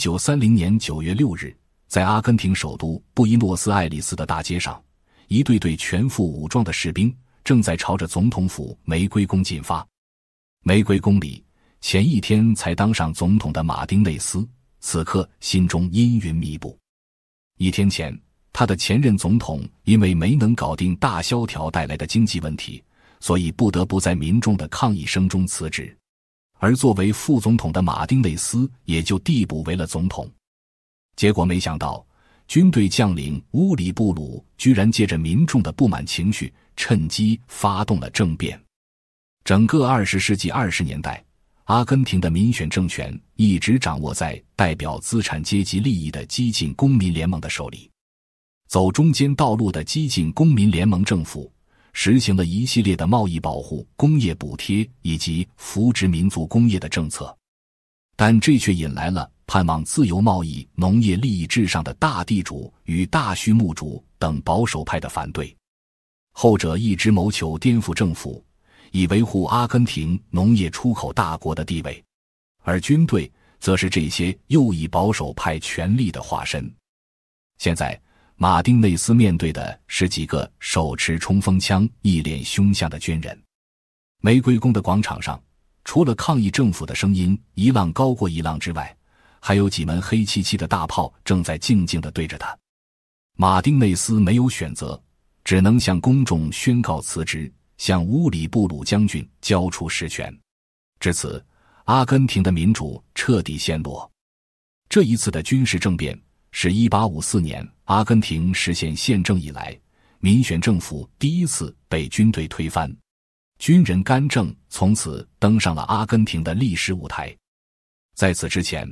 一九三零年九月六日，在阿根廷首都布宜诺斯艾利斯的大街上，一队队全副武装的士兵正在朝着总统府玫瑰宫进发。玫瑰宫里，前一天才当上总统的马丁内斯，此刻心中阴云密布。一天前，他的前任总统因为没能搞定大萧条带来的经济问题，所以不得不在民众的抗议声中辞职。而作为副总统的马丁内斯也就递补为了总统，结果没想到军队将领乌里布鲁居然借着民众的不满情绪，趁机发动了政变。整个二十世纪二十年代，阿根廷的民选政权一直掌握在代表资产阶级利益的激进公民联盟的手里，走中间道路的激进公民联盟政府。实行了一系列的贸易保护、工业补贴以及扶植民族工业的政策，但这却引来了盼望自由贸易、农业利益至上的大地主与大畜牧主等保守派的反对。后者一直谋求颠覆政府，以维护阿根廷农业出口大国的地位，而军队则是这些右翼保守派权力的化身。现在。马丁内斯面对的是几个手持冲锋枪、一脸凶相的军人。玫瑰宫的广场上，除了抗议政府的声音一浪高过一浪之外，还有几门黑漆漆的大炮正在静静的对着他。马丁内斯没有选择，只能向公众宣告辞职，向乌里布鲁将军交出实权。至此，阿根廷的民主彻底陷落。这一次的军事政变。是1854年阿根廷实现宪政以来，民选政府第一次被军队推翻，军人干政从此登上了阿根廷的历史舞台。在此之前，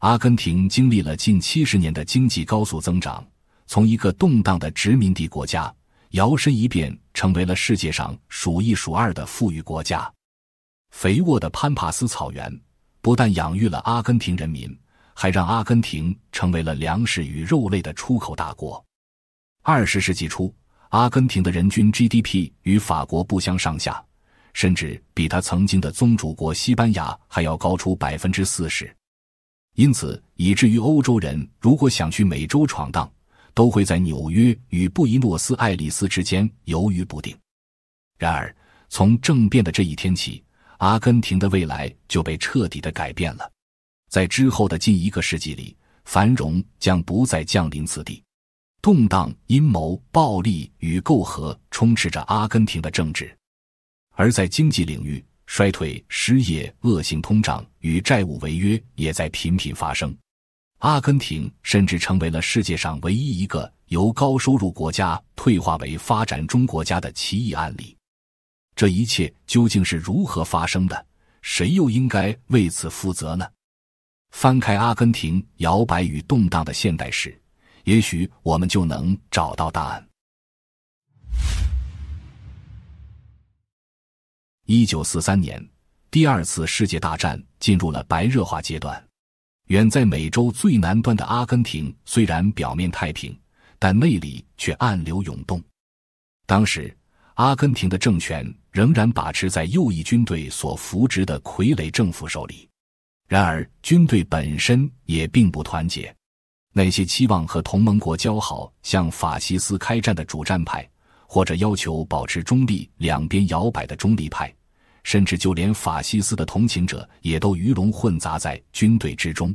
阿根廷经历了近七十年的经济高速增长，从一个动荡的殖民地国家，摇身一变成为了世界上数一数二的富裕国家。肥沃的潘帕斯草原不但养育了阿根廷人民。还让阿根廷成为了粮食与肉类的出口大国。二十世纪初，阿根廷的人均 GDP 与法国不相上下，甚至比他曾经的宗主国西班牙还要高出百分之四十。因此，以至于欧洲人如果想去美洲闯荡，都会在纽约与布宜诺斯艾利斯之间犹豫不定。然而，从政变的这一天起，阿根廷的未来就被彻底的改变了。在之后的近一个世纪里，繁荣将不再降临此地，动荡、阴谋、暴力与媾和充斥着阿根廷的政治；而在经济领域，衰退、失业、恶性通胀与债务违约也在频频发生。阿根廷甚至成为了世界上唯一一个由高收入国家退化为发展中国家的奇异案例。这一切究竟是如何发生的？谁又应该为此负责呢？翻开阿根廷摇摆与动荡的现代史，也许我们就能找到答案。一九四三年，第二次世界大战进入了白热化阶段。远在美洲最南端的阿根廷，虽然表面太平，但内里却暗流涌动。当时，阿根廷的政权仍然把持在右翼军队所扶植的傀儡政府手里。然而，军队本身也并不团结。那些期望和同盟国交好、向法西斯开战的主战派，或者要求保持中立、两边摇摆的中立派，甚至就连法西斯的同情者，也都鱼龙混杂在军队之中。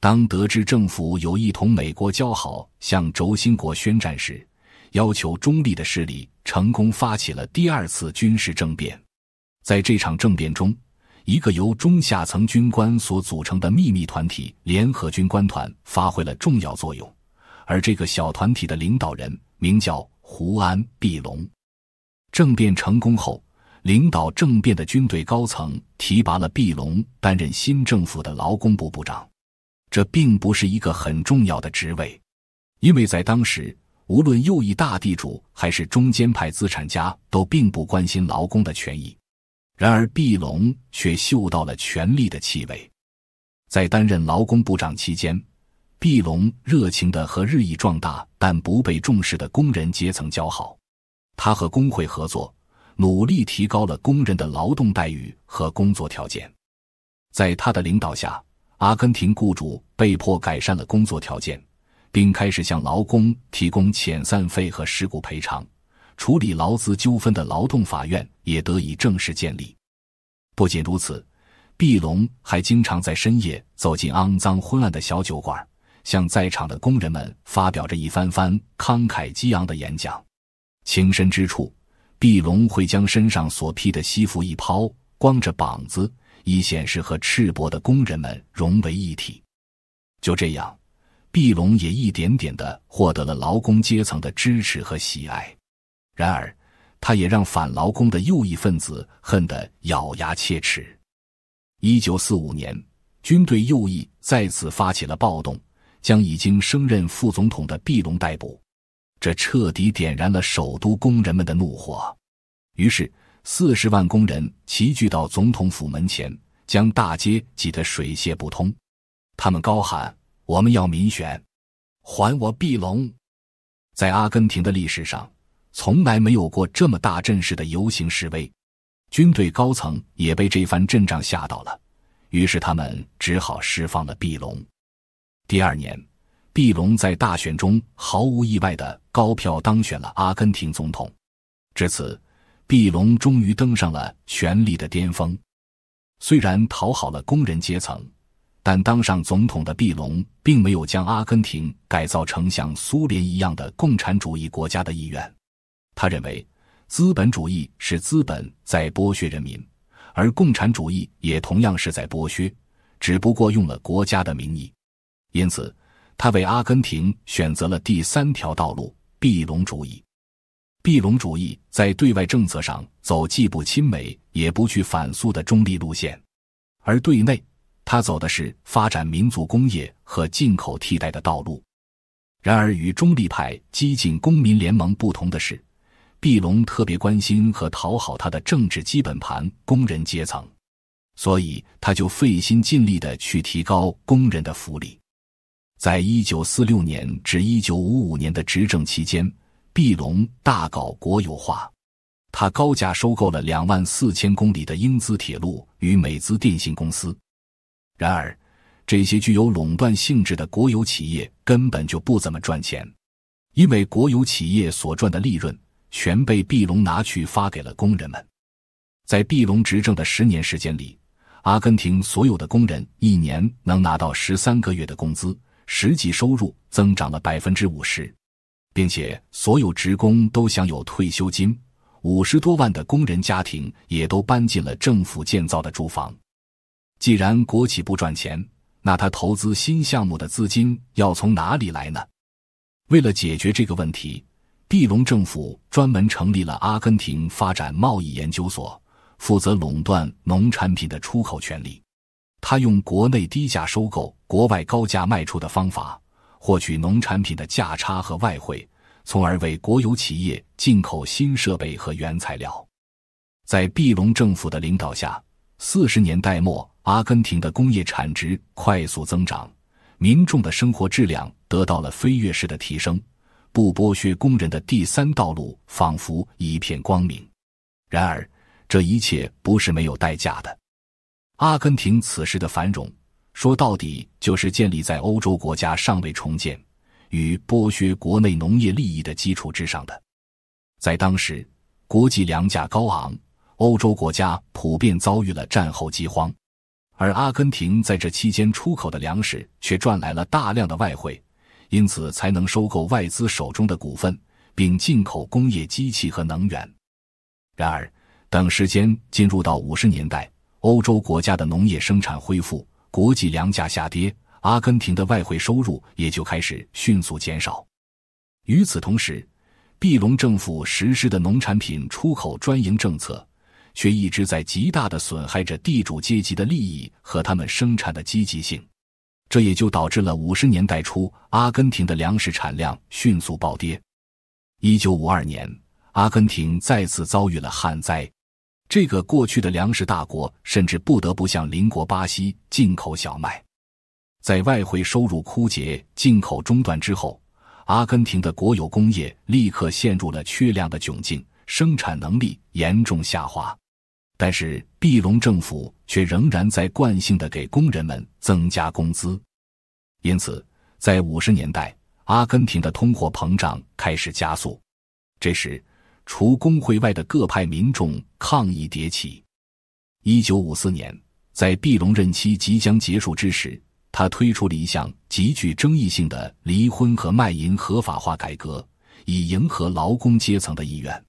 当得知政府有意同美国交好、向轴心国宣战时，要求中立的势力成功发起了第二次军事政变。在这场政变中，一个由中下层军官所组成的秘密团体——联合军官团，发挥了重要作用。而这个小团体的领导人名叫胡安·毕龙。政变成功后，领导政变的军队高层提拔了毕龙担任新政府的劳工部部长。这并不是一个很重要的职位，因为在当时，无论右翼大地主还是中间派资产家，都并不关心劳工的权益。然而，毕龙却嗅到了权力的气味。在担任劳工部长期间，毕龙热情的和日益壮大但不被重视的工人阶层交好。他和工会合作，努力提高了工人的劳动待遇和工作条件。在他的领导下，阿根廷雇主被迫改善了工作条件，并开始向劳工提供遣散费和事故赔偿。处理劳资纠纷的劳动法院也得以正式建立。不仅如此，毕龙还经常在深夜走进肮脏昏暗的小酒馆，向在场的工人们发表着一番番慷慨激昂的演讲。情深之处，毕龙会将身上所披的西服一抛，光着膀子，以显示和赤膊的工人们融为一体。就这样，毕龙也一点点的获得了劳工阶层的支持和喜爱。然而，他也让反劳工的右翼分子恨得咬牙切齿。一九四五年，军队右翼再次发起了暴动，将已经升任副总统的毕隆逮捕，这彻底点燃了首都工人们的怒火。于是，四十万工人齐聚到总统府门前，将大街挤得水泄不通。他们高喊：“我们要民选，还我毕隆！”在阿根廷的历史上。从来没有过这么大阵势的游行示威，军队高层也被这番阵仗吓到了，于是他们只好释放了毕龙。第二年，毕龙在大选中毫无意外的高票当选了阿根廷总统，至此，毕龙终于登上了权力的巅峰。虽然讨好了工人阶层，但当上总统的毕龙并没有将阿根廷改造成像苏联一样的共产主义国家的意愿。他认为，资本主义是资本在剥削人民，而共产主义也同样是在剥削，只不过用了国家的名义。因此，他为阿根廷选择了第三条道路——庇隆主义。庇隆主义在对外政策上走既不亲美也不去反苏的中立路线，而对内他走的是发展民族工业和进口替代的道路。然而，与中立派激进公民联盟不同的是。毕龙特别关心和讨好他的政治基本盘——工人阶层，所以他就费心尽力的去提高工人的福利。在一九四六年至一九五五年的执政期间，毕龙大搞国有化，他高价收购了两万四千公里的英资铁路与美资电信公司。然而，这些具有垄断性质的国有企业根本就不怎么赚钱，因为国有企业所赚的利润。全被碧隆拿去发给了工人们。在碧隆执政的十年时间里，阿根廷所有的工人一年能拿到十三个月的工资，实际收入增长了百分之五十，并且所有职工都享有退休金。五十多万的工人家庭也都搬进了政府建造的住房。既然国企不赚钱，那他投资新项目的资金要从哪里来呢？为了解决这个问题。庇隆政府专门成立了阿根廷发展贸易研究所，负责垄断农产品的出口权利。他用国内低价收购、国外高价卖出的方法，获取农产品的价差和外汇，从而为国有企业进口新设备和原材料。在庇隆政府的领导下，四十年代末，阿根廷的工业产值快速增长，民众的生活质量得到了飞跃式的提升。不剥削工人的第三道路仿佛一片光明，然而这一切不是没有代价的。阿根廷此时的繁荣，说到底就是建立在欧洲国家尚未重建与剥削国内农业利益的基础之上的。在当时，国际粮价高昂，欧洲国家普遍遭遇了战后饥荒，而阿根廷在这期间出口的粮食却赚来了大量的外汇。因此，才能收购外资手中的股份，并进口工业机器和能源。然而，等时间进入到五十年代，欧洲国家的农业生产恢复，国际粮价下跌，阿根廷的外汇收入也就开始迅速减少。与此同时，毕隆政府实施的农产品出口专营政策，却一直在极大的损害着地主阶级的利益和他们生产的积极性。这也就导致了五十年代初阿根廷的粮食产量迅速暴跌。一九五二年，阿根廷再次遭遇了旱灾，这个过去的粮食大国甚至不得不向邻国巴西进口小麦。在外汇收入枯竭、进口中断之后，阿根廷的国有工业立刻陷入了缺粮的窘境，生产能力严重下滑。但是，碧龙政府却仍然在惯性的给工人们增加工资，因此，在五十年代，阿根廷的通货膨胀开始加速。这时，除工会外的各派民众抗议迭起。一九五四年，在碧龙任期即将结束之时，他推出了一项极具争议性的离婚和卖淫合法化改革，以迎合劳工阶层的意愿，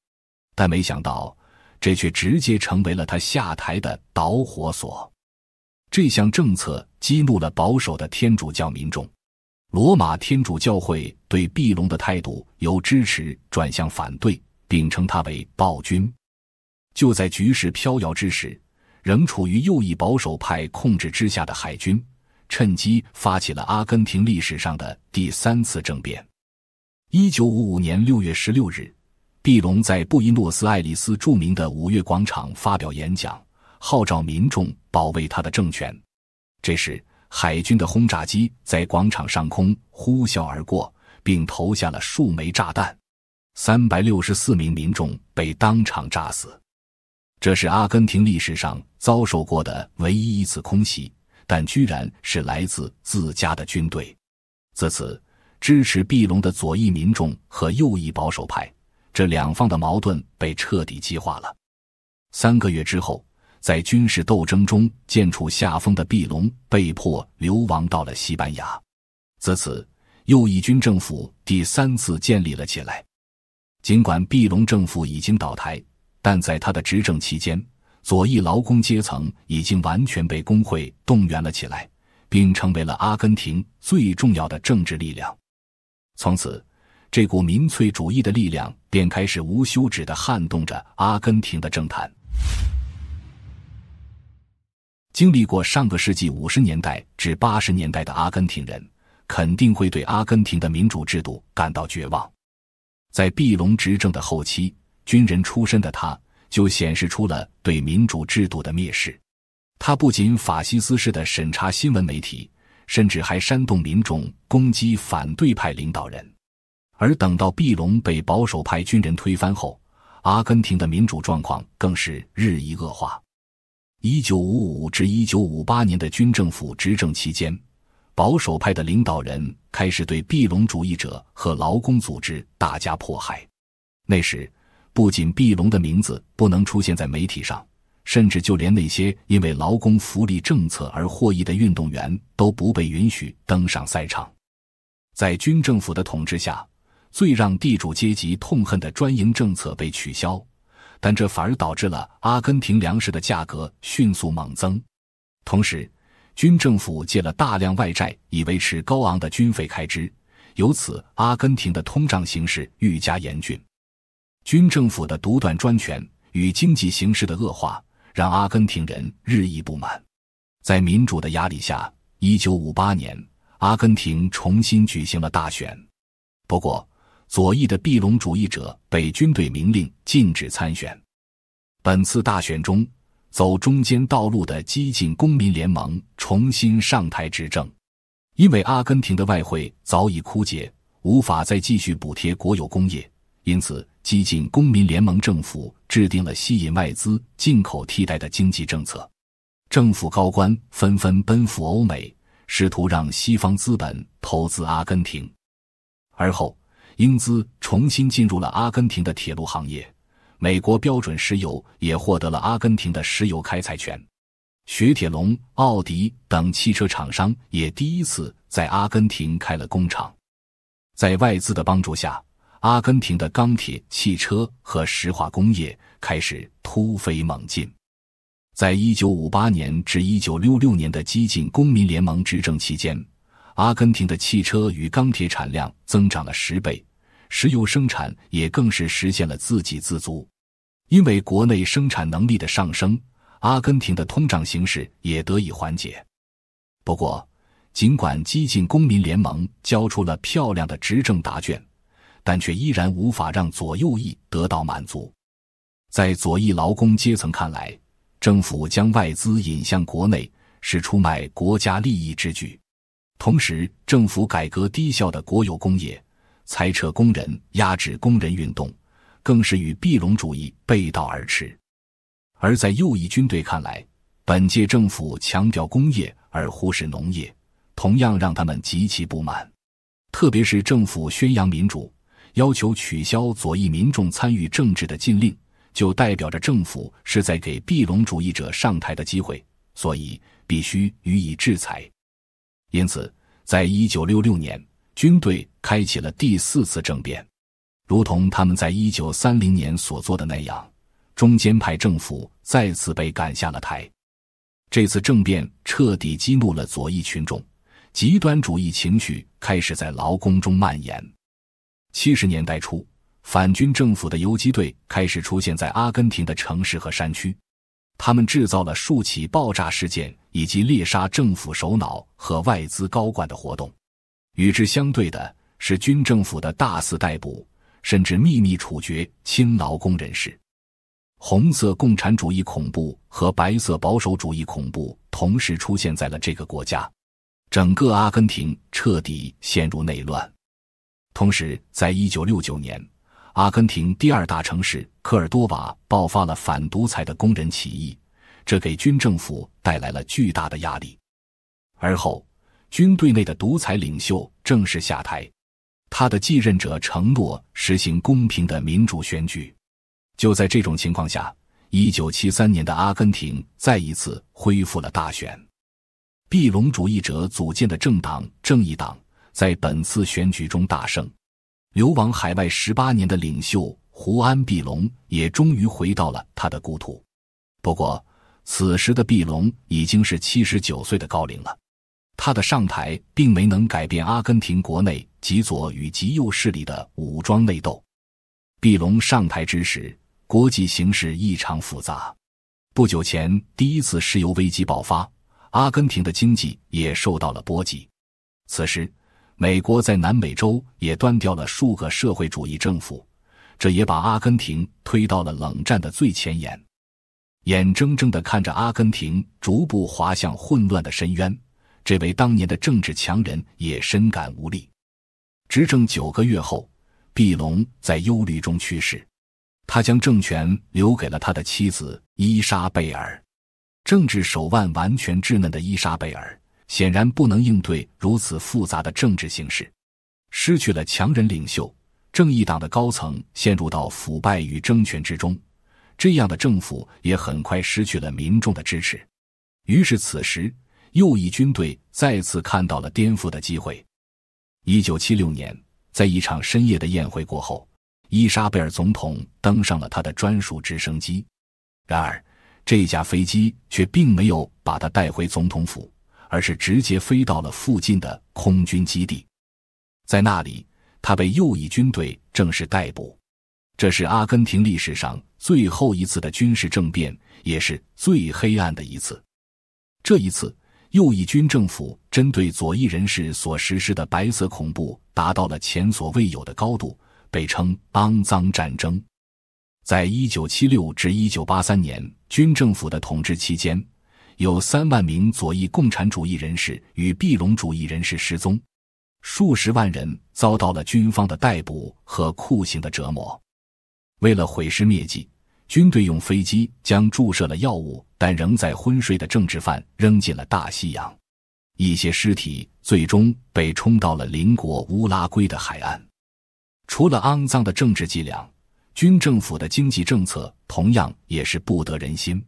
但没想到。这却直接成为了他下台的导火索。这项政策激怒了保守的天主教民众，罗马天主教会对庇隆的态度由支持转向反对，并称他为暴君。就在局势飘摇之时，仍处于右翼保守派控制之下的海军趁机发起了阿根廷历史上的第三次政变。一九五五年六月十六日。毕龙在布宜诺斯艾利斯著名的五月广场发表演讲，号召民众保卫他的政权。这时，海军的轰炸机在广场上空呼啸而过，并投下了数枚炸弹。三百六十四名民众被当场炸死。这是阿根廷历史上遭受过的唯一一次空袭，但居然是来自自家的军队。自此，支持毕龙的左翼民众和右翼保守派。这两方的矛盾被彻底激化了。三个月之后，在军事斗争中渐处下风的毕龙被迫流亡到了西班牙。自此，右翼军政府第三次建立了起来。尽管毕龙政府已经倒台，但在他的执政期间，左翼劳工阶层已经完全被工会动员了起来，并成为了阿根廷最重要的政治力量。从此。这股民粹主义的力量便开始无休止的撼动着阿根廷的政坛。经历过上个世纪五十年代至八十年代的阿根廷人，肯定会对阿根廷的民主制度感到绝望。在毕隆执政的后期，军人出身的他就显示出了对民主制度的蔑视。他不仅法西斯式的审查新闻媒体，甚至还煽动民众攻击反对派领导人。而等到庇隆被保守派军人推翻后，阿根廷的民主状况更是日益恶化。一九五五至一九五八年的军政府执政期间，保守派的领导人开始对庇隆主义者和劳工组织大加迫害。那时，不仅庇隆的名字不能出现在媒体上，甚至就连那些因为劳工福利政策而获益的运动员都不被允许登上赛场。在军政府的统治下。最让地主阶级痛恨的专营政策被取消，但这反而导致了阿根廷粮食的价格迅速猛增。同时，军政府借了大量外债以维持高昂的军费开支，由此阿根廷的通胀形势愈加严峻。军政府的独断专权与经济形势的恶化让阿根廷人日益不满。在民主的压力下，一九五八年，阿根廷重新举行了大选，不过。左翼的庇隆主义者被军队明令禁止参选。本次大选中，走中间道路的激进公民联盟重新上台执政。因为阿根廷的外汇早已枯竭，无法再继续补贴国有工业，因此激进公民联盟政府制定了吸引外资、进口替代的经济政策。政府高官纷纷奔赴欧美，试图让西方资本投资阿根廷。而后。英资重新进入了阿根廷的铁路行业，美国标准石油也获得了阿根廷的石油开采权，雪铁龙、奥迪等汽车厂商也第一次在阿根廷开了工厂。在外资的帮助下，阿根廷的钢铁、汽车和石化工业开始突飞猛进。在一九五八年至一九六六年的激进公民联盟执政期间。阿根廷的汽车与钢铁产量增长了十倍，石油生产也更是实现了自给自足。因为国内生产能力的上升，阿根廷的通胀形势也得以缓解。不过，尽管激进公民联盟交出了漂亮的执政答卷，但却依然无法让左右翼得到满足。在左翼劳工阶层看来，政府将外资引向国内是出卖国家利益之举。同时，政府改革低效的国有工业、裁撤工人、压制工人运动，更是与庇隆主义背道而驰。而在右翼军队看来，本届政府强调工业而忽视农业，同样让他们极其不满。特别是政府宣扬民主，要求取消左翼民众参与政治的禁令，就代表着政府是在给庇隆主义者上台的机会，所以必须予以制裁。因此，在一九六六年，军队开启了第四次政变，如同他们在一九三零年所做的那样，中间派政府再次被赶下了台。这次政变彻底激怒了左翼群众，极端主义情绪开始在劳工中蔓延。七十年代初，反军政府的游击队开始出现在阿根廷的城市和山区。他们制造了数起爆炸事件，以及猎杀政府首脑和外资高管的活动。与之相对的是军政府的大肆逮捕，甚至秘密处决亲劳工人士。红色共产主义恐怖和白色保守主义恐怖同时出现在了这个国家，整个阿根廷彻底陷入内乱。同时，在1969年，阿根廷第二大城市。科尔多瓦爆发了反独裁的工人起义，这给军政府带来了巨大的压力。而后，军队内的独裁领袖正式下台，他的继任者承诺实行公平的民主选举。就在这种情况下，一九七三年的阿根廷再一次恢复了大选。庇隆主义者组建的政党——正义党，在本次选举中大胜。流亡海外十八年的领袖。胡安·碧龙也终于回到了他的故土，不过此时的碧龙已经是七十九岁的高龄了。他的上台并没能改变阿根廷国内极左与极右势力的武装内斗。碧龙上台之时，国际形势异常复杂。不久前，第一次石油危机爆发，阿根廷的经济也受到了波及。此时，美国在南美洲也端掉了数个社会主义政府。这也把阿根廷推到了冷战的最前沿，眼睁睁地看着阿根廷逐步滑向混乱的深渊，这位当年的政治强人也深感无力。执政九个月后，毕隆在忧虑中去世，他将政权留给了他的妻子伊莎贝尔。政治手腕完全稚嫩的伊莎贝尔显然不能应对如此复杂的政治形势，失去了强人领袖。正义党的高层陷入到腐败与争权之中，这样的政府也很快失去了民众的支持。于是，此时右翼军队再次看到了颠覆的机会。一九七六年，在一场深夜的宴会过后，伊莎贝尔总统登上了他的专属直升机。然而，这架飞机却并没有把他带回总统府，而是直接飞到了附近的空军基地，在那里。他被右翼军队正式逮捕，这是阿根廷历史上最后一次的军事政变，也是最黑暗的一次。这一次，右翼军政府针对左翼人士所实施的白色恐怖达到了前所未有的高度，被称“肮脏战争”。在一九七六至一九八三年军政府的统治期间，有三万名左翼共产主义人士与庇隆主义人士失踪。数十万人遭到了军方的逮捕和酷刑的折磨。为了毁尸灭迹，军队用飞机将注射了药物但仍在昏睡的政治犯扔进了大西洋。一些尸体最终被冲到了邻国乌拉圭的海岸。除了肮脏的政治伎俩，军政府的经济政策同样也是不得人心。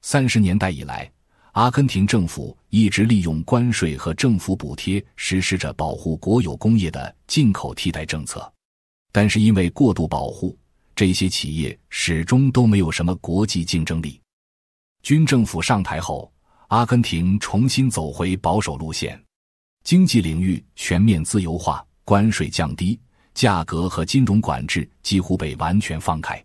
三十年代以来。阿根廷政府一直利用关税和政府补贴实施着保护国有工业的进口替代政策，但是因为过度保护，这些企业始终都没有什么国际竞争力。军政府上台后，阿根廷重新走回保守路线，经济领域全面自由化，关税降低，价格和金融管制几乎被完全放开。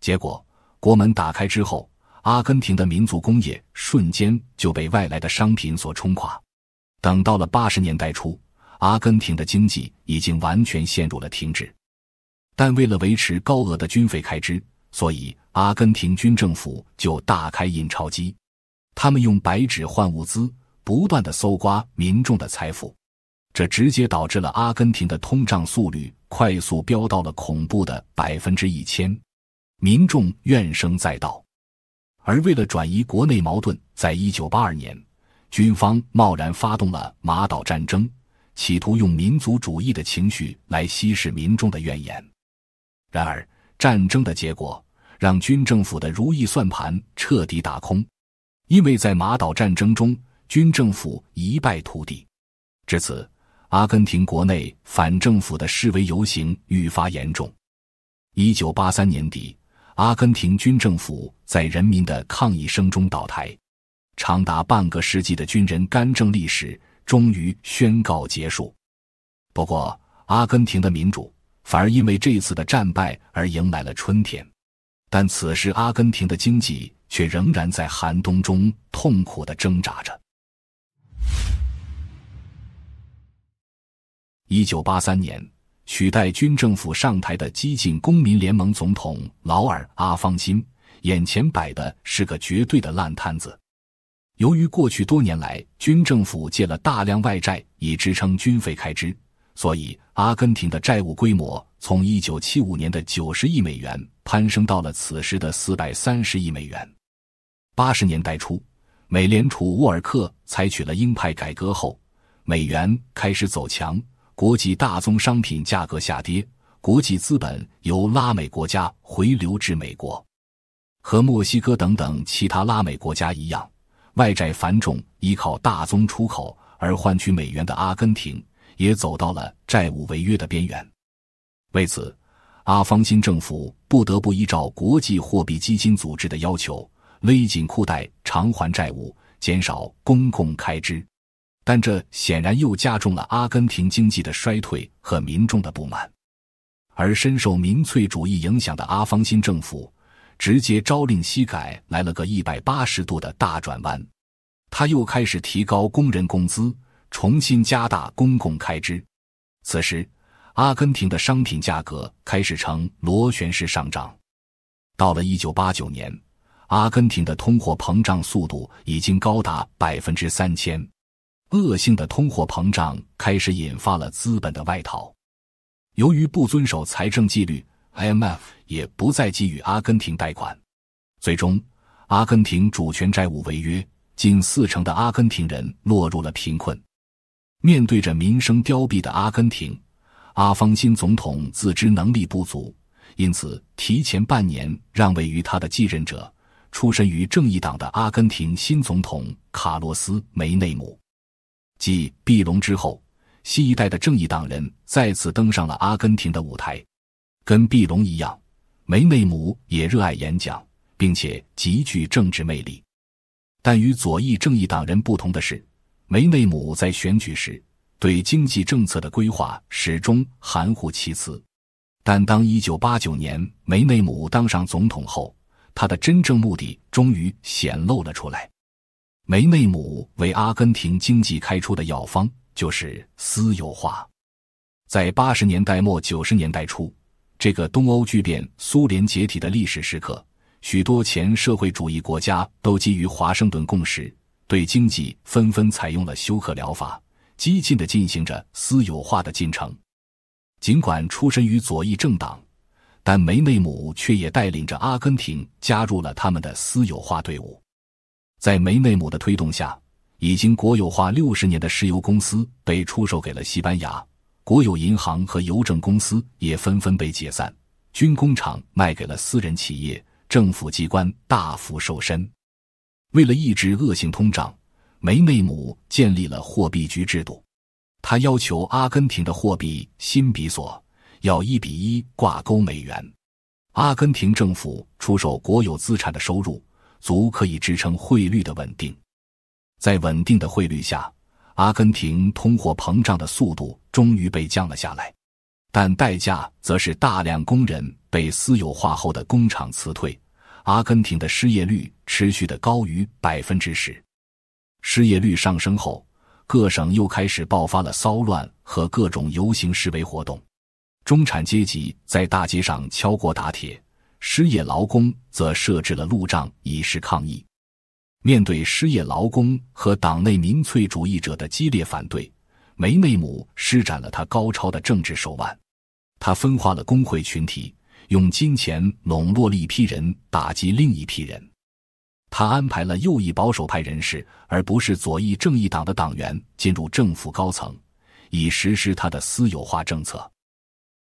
结果，国门打开之后。阿根廷的民族工业瞬间就被外来的商品所冲垮。等到了八十年代初，阿根廷的经济已经完全陷入了停滞。但为了维持高额的军费开支，所以阿根廷军政府就大开印钞机，他们用白纸换物资，不断的搜刮民众的财富，这直接导致了阿根廷的通胀速率快速飙到了恐怖的百分之一千，民众怨声载道。而为了转移国内矛盾，在一九八二年，军方贸然发动了马岛战争，企图用民族主义的情绪来稀释民众的怨言。然而，战争的结果让军政府的如意算盘彻底打空，因为在马岛战争中，军政府一败涂地。至此，阿根廷国内反政府的示威游行愈发严重。一九八三年底。阿根廷军政府在人民的抗议声中倒台，长达半个世纪的军人干政历史终于宣告结束。不过，阿根廷的民主反而因为这次的战败而迎来了春天。但此时，阿根廷的经济却仍然在寒冬中痛苦的挣扎着。一九八三年。取代军政府上台的激进公民联盟总统劳尔·阿方辛，眼前摆的是个绝对的烂摊子。由于过去多年来军政府借了大量外债以支撑军费开支，所以阿根廷的债务规模从一九七五年的九十亿美元攀升到了此时的四百三十亿美元。八十年代初，美联储沃尔克采取了鹰派改革后，美元开始走强。国际大宗商品价格下跌，国际资本由拉美国家回流至美国和墨西哥等等其他拉美国家一样，外债繁重，依靠大宗出口而换取美元的阿根廷，也走到了债务违约的边缘。为此，阿方新政府不得不依照国际货币基金组织的要求，勒紧裤带偿还债务，减少公共开支。但这显然又加重了阿根廷经济的衰退和民众的不满，而深受民粹主义影响的阿方辛政府直接朝令夕改，来了个一百八十度的大转弯。他又开始提高工人工资，重新加大公共开支。此时，阿根廷的商品价格开始呈螺旋式上涨。到了1989年，阿根廷的通货膨胀速度已经高达百分之三千。恶性的通货膨胀开始引发了资本的外逃，由于不遵守财政纪律，IMF 也不再给予阿根廷贷款。最终，阿根廷主权债务违约，近四成的阿根廷人落入了贫困。面对着民生凋敝的阿根廷，阿方辛总统自知能力不足，因此提前半年让位于他的继任者，出身于正义党的阿根廷新总统卡洛斯·梅内姆。继毕隆之后，新一代的正义党人再次登上了阿根廷的舞台。跟毕隆一样，梅内姆也热爱演讲，并且极具政治魅力。但与左翼正义党人不同的是，梅内姆在选举时对经济政策的规划始终含糊其辞。但当1989年梅内姆当上总统后，他的真正目的终于显露了出来。梅内姆为阿根廷经济开出的药方就是私有化。在八十年代末九十年代初，这个东欧巨变、苏联解体的历史时刻，许多前社会主义国家都基于华盛顿共识，对经济纷纷采用了休克疗法，激进的进行着私有化的进程。尽管出身于左翼政党，但梅内姆却也带领着阿根廷加入了他们的私有化队伍。在梅内姆的推动下，已经国有化六十年的石油公司被出售给了西班牙，国有银行和邮政公司也纷纷被解散，军工厂卖给了私人企业，政府机关大幅瘦身。为了抑制恶性通胀，梅内姆建立了货币局制度，他要求阿根廷的货币新比索要一比一挂钩美元。阿根廷政府出售国有资产的收入。足可以支撑汇率的稳定，在稳定的汇率下，阿根廷通货膨胀的速度终于被降了下来，但代价则是大量工人被私有化后的工厂辞退。阿根廷的失业率持续的高于百分之十，失业率上升后，各省又开始爆发了骚乱和各种游行示威活动，中产阶级在大街上敲锅打铁。失业劳工则设置了路障以示抗议。面对失业劳工和党内民粹主义者的激烈反对，梅内姆施展了他高超的政治手腕。他分化了工会群体，用金钱笼络了一批人，打击另一批人。他安排了右翼保守派人士，而不是左翼正义党的党员进入政府高层，以实施他的私有化政策。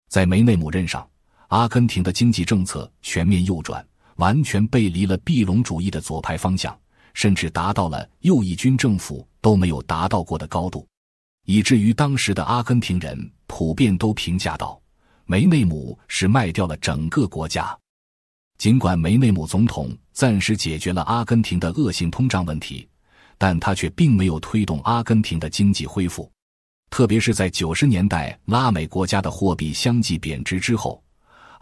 在梅内姆任上。阿根廷的经济政策全面右转，完全背离了庇隆主义的左派方向，甚至达到了右翼军政府都没有达到过的高度，以至于当时的阿根廷人普遍都评价到：梅内姆是卖掉了整个国家。尽管梅内姆总统暂时解决了阿根廷的恶性通胀问题，但他却并没有推动阿根廷的经济恢复，特别是在九十年代拉美国家的货币相继贬值之后。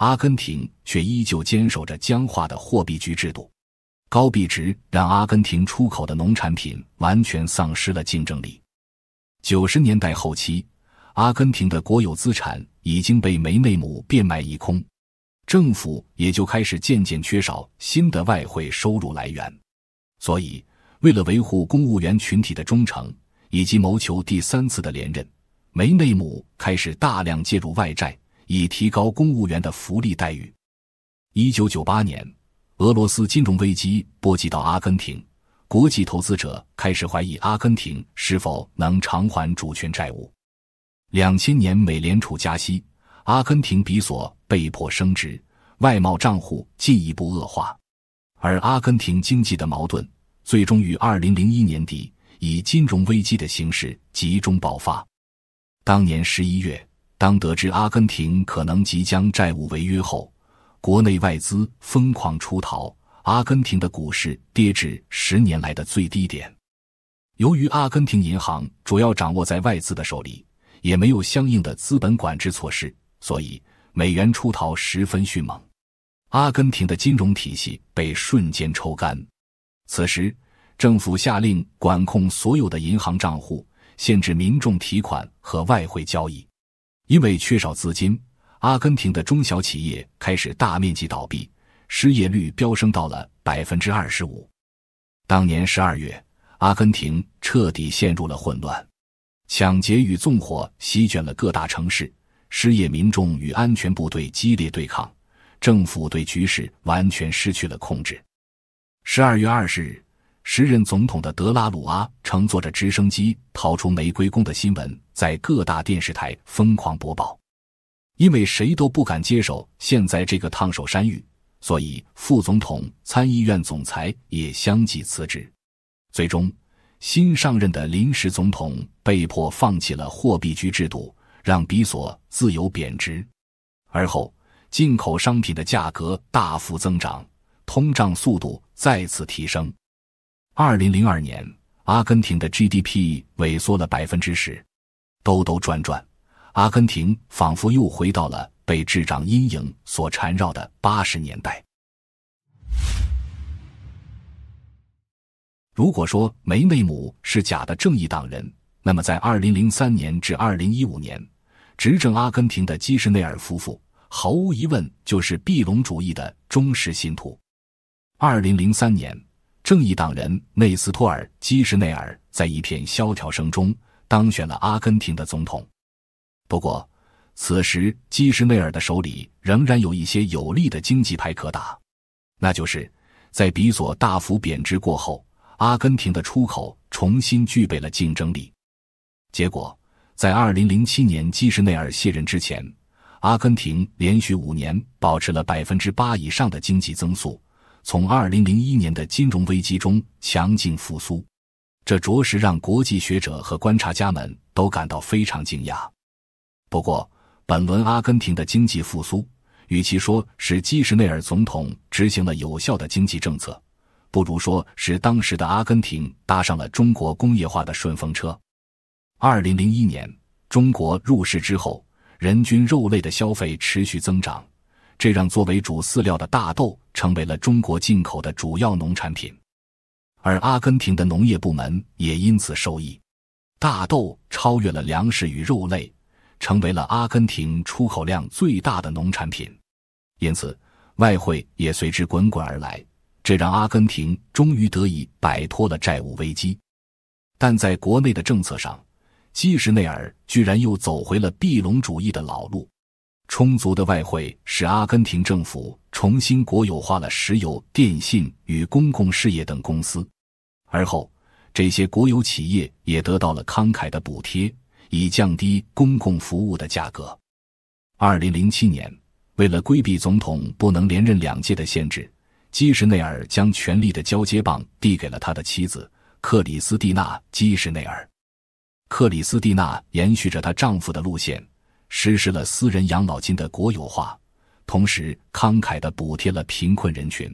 阿根廷却依旧坚守着僵化的货币局制度，高币值让阿根廷出口的农产品完全丧失了竞争力。九十年代后期，阿根廷的国有资产已经被梅内姆变卖一空，政府也就开始渐渐缺少新的外汇收入来源。所以，为了维护公务员群体的忠诚以及谋求第三次的连任，梅内姆开始大量介入外债。以提高公务员的福利待遇。一九九八年，俄罗斯金融危机波及到阿根廷，国际投资者开始怀疑阿根廷是否能偿还主权债务。两千年，美联储加息，阿根廷比索被迫升值，外贸账户进一步恶化，而阿根廷经济的矛盾最终于二零零一年底以金融危机的形式集中爆发。当年十一月。当得知阿根廷可能即将债务违约后，国内外资疯狂出逃，阿根廷的股市跌至十年来的最低点。由于阿根廷银行主要掌握在外资的手里，也没有相应的资本管制措施，所以美元出逃十分迅猛，阿根廷的金融体系被瞬间抽干。此时，政府下令管控所有的银行账户，限制民众提款和外汇交易。因为缺少资金，阿根廷的中小企业开始大面积倒闭，失业率飙升到了百分之二十五。当年十二月，阿根廷彻底陷入了混乱，抢劫与纵火席卷了各大城市，失业民众与安全部队激烈对抗，政府对局势完全失去了控制。十二月二十日。时任总统的德拉鲁阿乘坐着直升机逃出玫瑰宫的新闻，在各大电视台疯狂播报。因为谁都不敢接手现在这个烫手山芋，所以副总统、参议院总裁也相继辞职。最终，新上任的临时总统被迫放弃了货币局制度，让比索自由贬值。而后，进口商品的价格大幅增长，通胀速度再次提升。二零零二年，阿根廷的 GDP 萎缩了百分之十，兜兜转转，阿根廷仿佛又回到了被智障阴影所缠绕的八十年代。如果说梅内姆是假的正义党人，那么在二零零三年至二零一五年执政阿根廷的基什内尔夫妇，毫无疑问就是庇隆主义的忠实信徒。二零零三年。正义党人内斯托尔·基什内尔在一片萧条声中当选了阿根廷的总统。不过，此时基什内尔的手里仍然有一些有力的经济牌可打，那就是在比索大幅贬值过后，阿根廷的出口重新具备了竞争力。结果，在二零零七年基什内尔卸任之前，阿根廷连续五年保持了百分之八以上的经济增速。从二零零一年的金融危机中强劲复苏，这着实让国际学者和观察家们都感到非常惊讶。不过，本轮阿根廷的经济复苏，与其说是基什内尔总统执行了有效的经济政策，不如说是当时的阿根廷搭上了中国工业化的顺风车。二零零一年中国入世之后，人均肉类的消费持续增长。这让作为主饲料的大豆成为了中国进口的主要农产品，而阿根廷的农业部门也因此受益。大豆超越了粮食与肉类，成为了阿根廷出口量最大的农产品，因此外汇也随之滚滚而来，这让阿根廷终于得以摆脱了债务危机。但在国内的政策上，基什内尔居然又走回了地龙主义的老路。充足的外汇使阿根廷政府重新国有化了石油、电信与公共事业等公司，而后这些国有企业也得到了慷慨的补贴，以降低公共服务的价格。二零零七年，为了规避总统不能连任两届的限制，基什内尔将权力的交接棒递给了他的妻子克里斯蒂娜·基什内尔。克里斯蒂娜延续着她丈夫的路线。实施了私人养老金的国有化，同时慷慨的补贴了贫困人群，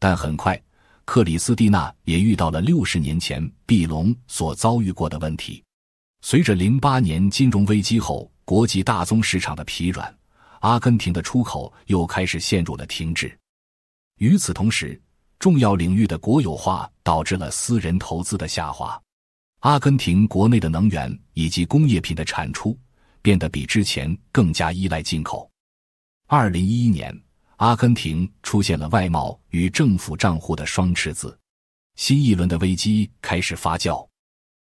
但很快，克里斯蒂娜也遇到了六十年前庇隆所遭遇过的问题。随着零八年金融危机后国际大宗市场的疲软，阿根廷的出口又开始陷入了停滞。与此同时，重要领域的国有化导致了私人投资的下滑，阿根廷国内的能源以及工业品的产出。变得比之前更加依赖进口。二零一一年，阿根廷出现了外贸与政府账户的双赤字，新一轮的危机开始发酵。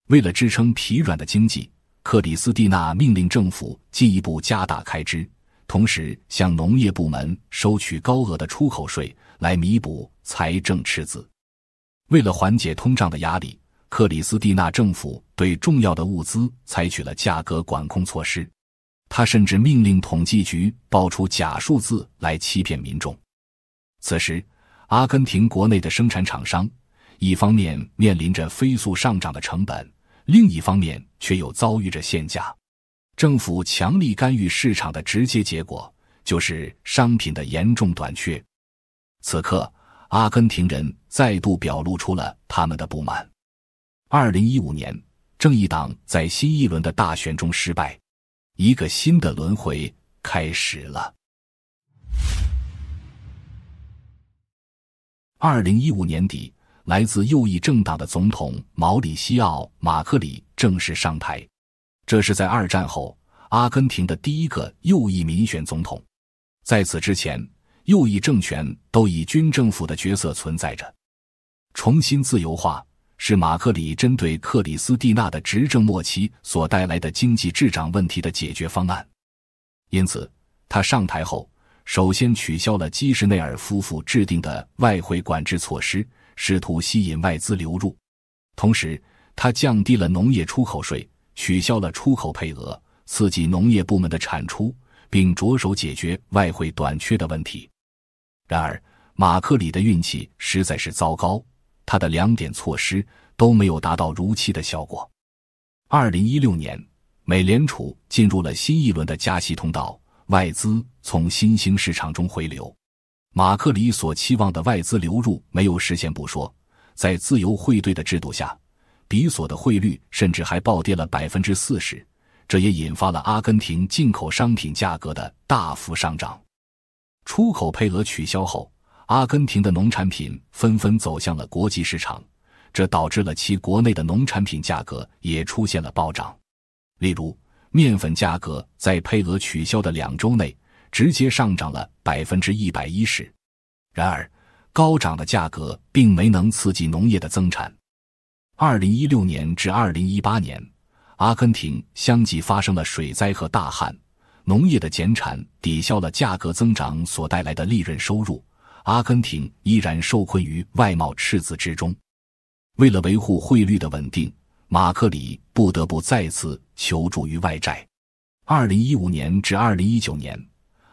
为了支撑疲软的经济，克里斯蒂娜命令政府进一步加大开支，同时向农业部门收取高额的出口税，来弥补财政赤字。为了缓解通胀的压力。克里斯蒂娜政府对重要的物资采取了价格管控措施，他甚至命令统计局报出假数字来欺骗民众。此时，阿根廷国内的生产厂商一方面面临着飞速上涨的成本，另一方面却又遭遇着限价。政府强力干预市场的直接结果就是商品的严重短缺。此刻，阿根廷人再度表露出了他们的不满。二零一五年，正义党在新一轮的大选中失败，一个新的轮回开始了。二零一五年底，来自右翼政党的总统毛里西奥·马克里正式上台，这是在二战后阿根廷的第一个右翼民选总统。在此之前，右翼政权都以军政府的角色存在着。重新自由化。是马克里针对克里斯蒂娜的执政末期所带来的经济滞涨问题的解决方案，因此他上台后首先取消了基什内尔夫妇制定的外汇管制措施，试图吸引外资流入；同时，他降低了农业出口税，取消了出口配额，刺激农业部门的产出，并着手解决外汇短缺的问题。然而，马克里的运气实在是糟糕。他的两点措施都没有达到如期的效果。二零一六年，美联储进入了新一轮的加息通道，外资从新兴市场中回流。马克里所期望的外资流入没有实现不说，在自由汇兑的制度下，比索的汇率甚至还暴跌了百分之四十，这也引发了阿根廷进口商品价格的大幅上涨。出口配额取消后。阿根廷的农产品纷纷走向了国际市场，这导致了其国内的农产品价格也出现了暴涨。例如，面粉价格在配额取消的两周内直接上涨了百分之一百一十。然而，高涨的价格并没能刺激农业的增产。二零一六年至二零一八年，阿根廷相继发生了水灾和大旱，农业的减产抵消了价格增长所带来的利润收入。阿根廷依然受困于外贸赤字之中，为了维护汇率的稳定，马克里不得不再次求助于外债。二零一五年至二零一九年，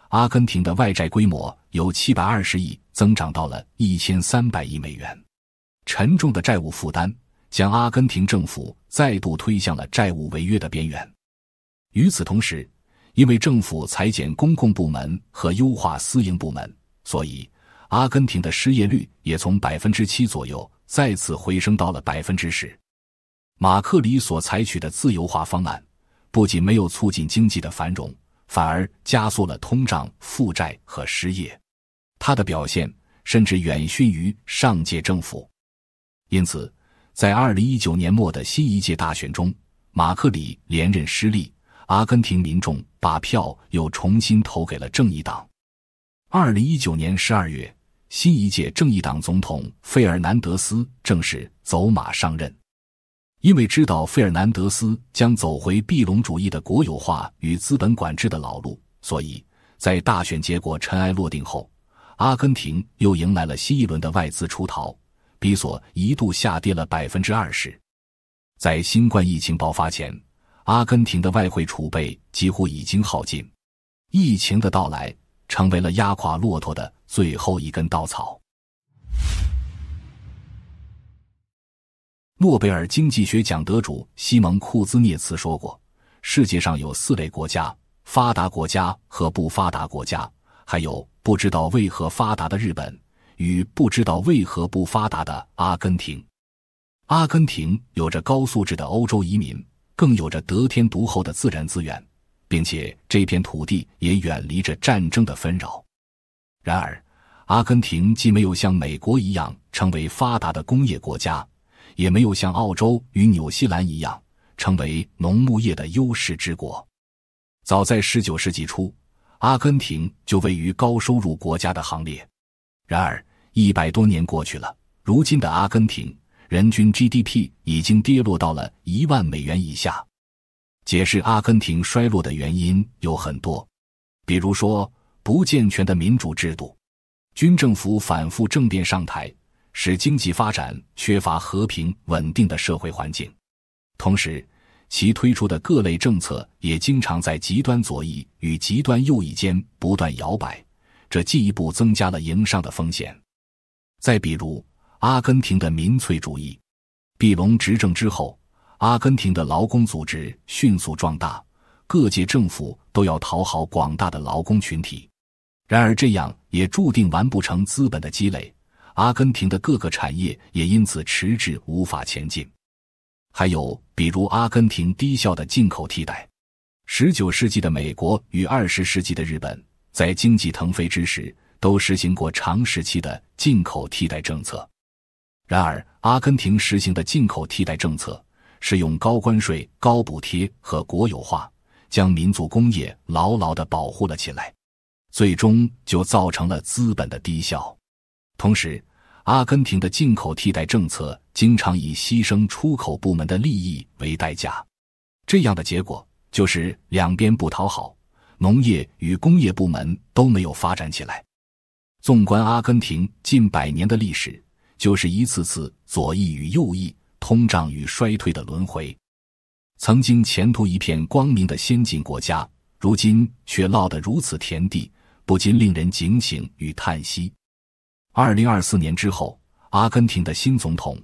阿根廷的外债规模由七百二十亿增长到了一千三百亿美元。沉重的债务负担将阿根廷政府再度推向了债务违约的边缘。与此同时，因为政府裁减公共部门和优化私营部门，所以。阿根廷的失业率也从百分之七左右再次回升到了百分之十。马克里所采取的自由化方案，不仅没有促进经济的繁荣，反而加速了通胀、负债和失业。他的表现甚至远逊于上届政府。因此，在二零一九年末的新一届大选中，马克里连任失利。阿根廷民众把票又重新投给了正义党。二零一九年十二月。新一届正义党总统费尔南德斯正式走马上任，因为知道费尔南德斯将走回庇隆主义的国有化与资本管制的老路，所以在大选结果尘埃落定后，阿根廷又迎来了新一轮的外资出逃，比索一度下跌了百分之二十。在新冠疫情爆发前，阿根廷的外汇储备几乎已经耗尽，疫情的到来成为了压垮骆驼的。最后一根稻草。诺贝尔经济学奖得主西蒙·库兹涅茨说过：“世界上有四类国家，发达国家和不发达国家，还有不知道为何发达的日本，与不知道为何不发达的阿根廷。阿根廷有着高素质的欧洲移民，更有着得天独厚的自然资源，并且这片土地也远离着战争的纷扰。”然而，阿根廷既没有像美国一样成为发达的工业国家，也没有像澳洲与纽西兰一样成为农牧业的优势之国。早在十九世纪初，阿根廷就位于高收入国家的行列。然而，一百多年过去了，如今的阿根廷人均 GDP 已经跌落到了一万美元以下。解释阿根廷衰落的原因有很多，比如说。不健全的民主制度，军政府反复政变上台，使经济发展缺乏和平稳定的社会环境。同时，其推出的各类政策也经常在极端左翼与极端右翼间不断摇摆，这进一步增加了营商的风险。再比如，阿根廷的民粹主义，毕隆执政之后，阿根廷的劳工组织迅速壮大，各界政府都要讨好广大的劳工群体。然而，这样也注定完不成资本的积累。阿根廷的各个产业也因此迟滞无法前进。还有，比如阿根廷低效的进口替代。十九世纪的美国与二十世纪的日本在经济腾飞之时，都实行过长时期的进口替代政策。然而，阿根廷实行的进口替代政策是用高关税、高补贴和国有化，将民族工业牢牢的保护了起来。最终就造成了资本的低效，同时，阿根廷的进口替代政策经常以牺牲出口部门的利益为代价。这样的结果就是两边不讨好，农业与工业部门都没有发展起来。纵观阿根廷近百年的历史，就是一次次左翼与右翼、通胀与衰退的轮回。曾经前途一片光明的先进国家，如今却落得如此田地。不禁令人警醒与叹息。二零二四年之后，阿根廷的新总统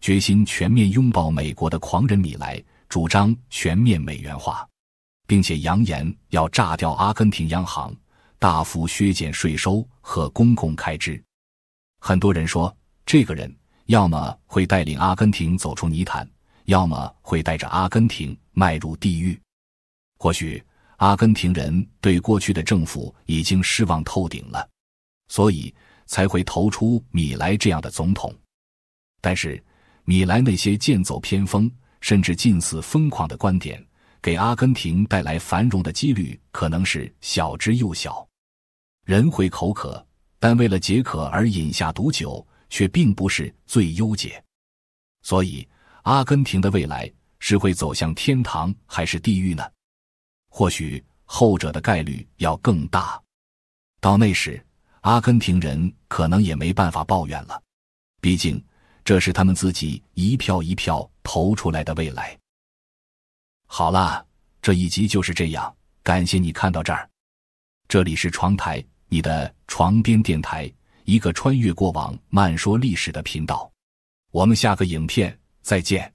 决心全面拥抱美国的狂人米莱，主张全面美元化，并且扬言要炸掉阿根廷央行，大幅削减税收和公共开支。很多人说，这个人要么会带领阿根廷走出泥潭，要么会带着阿根廷迈入地狱。或许。阿根廷人对过去的政府已经失望透顶了，所以才会投出米莱这样的总统。但是，米莱那些剑走偏锋，甚至近似疯狂的观点，给阿根廷带来繁荣的几率可能是小之又小。人会口渴，但为了解渴而饮下毒酒，却并不是最优解。所以，阿根廷的未来是会走向天堂，还是地狱呢？或许后者的概率要更大。到那时，阿根廷人可能也没办法抱怨了，毕竟这是他们自己一票一票投出来的未来。好啦，这一集就是这样。感谢你看到这儿，这里是床台，你的床边电台，一个穿越过往、慢说历史的频道。我们下个影片再见。